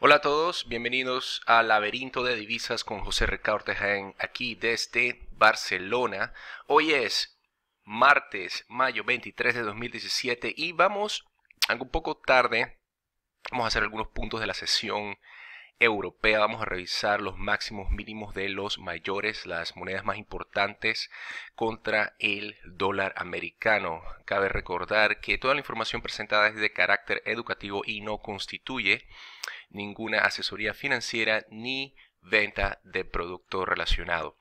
Hola a todos, bienvenidos a Laberinto de Divisas con José Ricardo aquí desde Barcelona. Hoy es martes, mayo 23 de 2017 y vamos algo un poco tarde. Vamos a hacer algunos puntos de la sesión europea. Vamos a revisar los máximos mínimos de los mayores, las monedas más importantes contra el dólar americano. Cabe recordar que toda la información presentada es de carácter educativo y no constituye ninguna asesoría financiera ni venta de producto relacionado.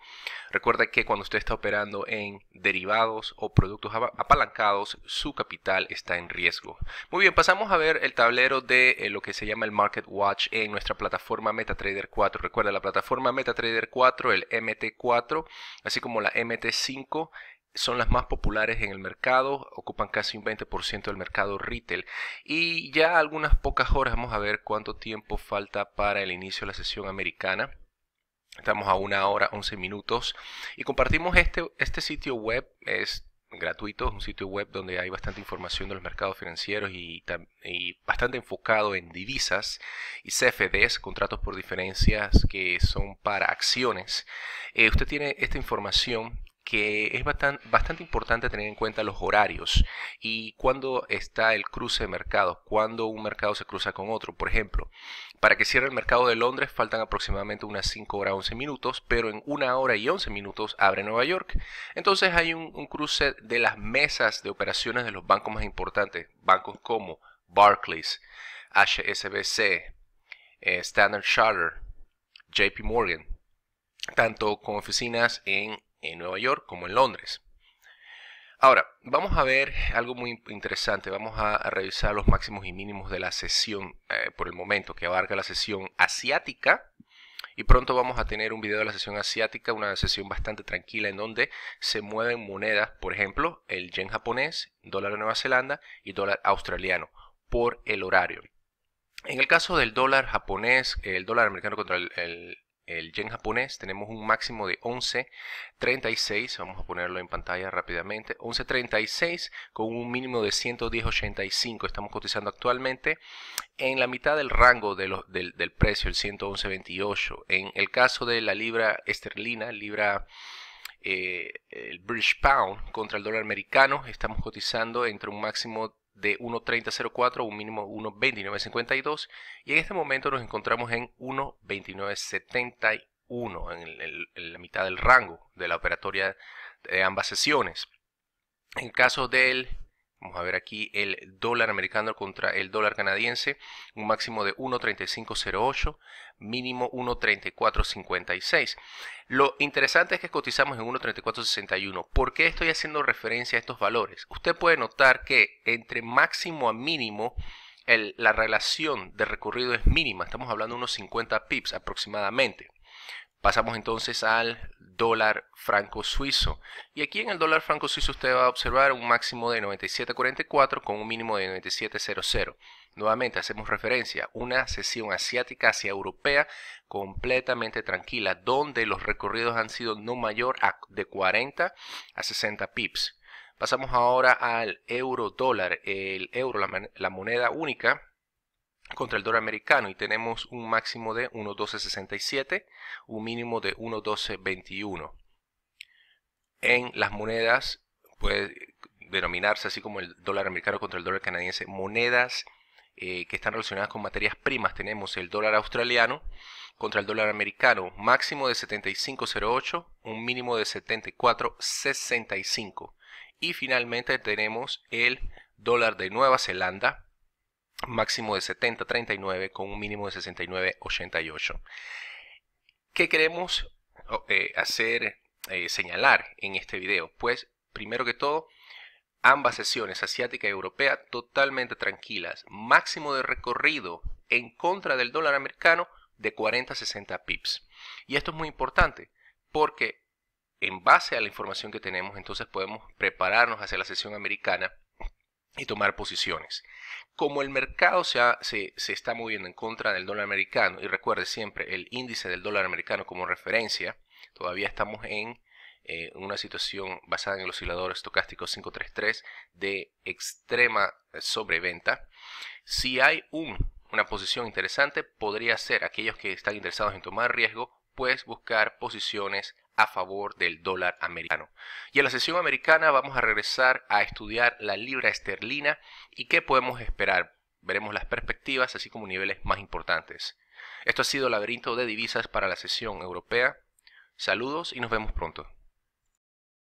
Recuerda que cuando usted está operando en derivados o productos apalancados, su capital está en riesgo. Muy bien, pasamos a ver el tablero de eh, lo que se llama el Market Watch en nuestra plataforma MetaTrader 4. Recuerda la plataforma MetaTrader 4, el MT4, así como la MT5 son las más populares en el mercado, ocupan casi un 20% del mercado retail. Y ya algunas pocas horas vamos a ver cuánto tiempo falta para el inicio de la sesión americana. Estamos a una hora 11 minutos y compartimos este, este sitio web. Es gratuito, es un sitio web donde hay bastante información de los mercados financieros y, bastante enfocado en divisas y CFDs, contratos por diferencias que son para acciones. Eh, usted tiene esta información que es bastante importante tener en cuenta los horarios y cuándo está el cruce de mercados, cuándo un mercado se cruza con otro. Por ejemplo, para que cierre el mercado de Londres faltan aproximadamente unas 5 horas 11 minutos, pero en 1 hora y 11 minutos abre Nueva York. Entonces hay un, cruce de las mesas de operaciones de los bancos más importantes, bancos como Barclays, HSBC, eh, Standard Charter, JP Morgan, tanto con oficinas en en Nueva York como en Londres. Ahora, vamos a ver algo muy interesante. Vamos a, revisar los máximos y mínimos de la sesión eh, por el momento que abarca la sesión asiática. Y pronto vamos a tener un video de la sesión asiática, una sesión bastante tranquila en donde se mueven monedas, por ejemplo, el yen japonés, dólar de Nueva Zelanda y dólar australiano por el horario. En el caso del dólar japonés, el dólar americano contra el el yen japonés tenemos un máximo de 11.36, vamos a ponerlo en pantalla rápidamente, 11.36 con un mínimo de 110.85, estamos cotizando actualmente en la mitad del rango del, precio, el 111.28. En el caso de la libra esterlina, libra... Eh, el British Pound contra el dólar americano, estamos cotizando entre un máximo de 1.3004 a un mínimo 1.2952 y en este momento nos encontramos en 1.2971 en, la mitad del rango de la operatoria de ambas sesiones. En el caso del Vamos a ver aquí el dólar americano contra el dólar canadiense, un máximo de 1.3508, mínimo 1.3456. Lo interesante es que cotizamos en 1.3461. ¿Por qué estoy haciendo referencia a estos valores? Usted puede notar que entre máximo a mínimo la relación de recorrido es mínima, estamos hablando de unos 50 pips aproximadamente. Pasamos entonces al dólar franco suizo. Y aquí en el dólar franco suizo usted va a observar un máximo de 97.44 con un mínimo de 97.00. Nuevamente hacemos referencia, a una sesión asiática hacia europea completamente tranquila, donde los recorridos han sido no mayor de 40 a 60 pips. Pasamos ahora al euro dólar, el euro, la moneda única, contra el dólar americano y tenemos un máximo de 1.1267, un mínimo de 1.1221. En las monedas puede denominarse así como el dólar americano contra el dólar canadiense, monedas eh, que están relacionadas con materias primas. Tenemos el dólar australiano contra el dólar americano, máximo de 75.08, un mínimo de 74.65. Y finalmente tenemos el dólar de Nueva Zelanda máximo de 39 con un mínimo de 88. ¿Qué queremos eh, hacer, eh, señalar en este video? Pues, primero que todo, ambas sesiones, asiática y europea, totalmente tranquilas. Máximo de recorrido en contra del dólar americano de 40-60 pips. Y esto es muy importante porque en base a la información que tenemos, entonces podemos prepararnos hacia la sesión americana y tomar posiciones. Como el mercado se, se, está moviendo en contra del dólar americano, y recuerde siempre el índice del dólar americano como referencia, todavía estamos en eh, una situación basada en el oscilador estocástico 533 de extrema eh, sobreventa. Si hay un, una posición interesante, podría ser aquellos que están interesados en tomar riesgo, pues buscar posiciones a favor del dólar americano. Y en la sesión americana vamos a regresar a estudiar la libra esterlina y qué podemos esperar. Veremos las perspectivas así como niveles más importantes. Esto ha sido Laberinto de Divisas para la sesión europea. Saludos y nos vemos pronto.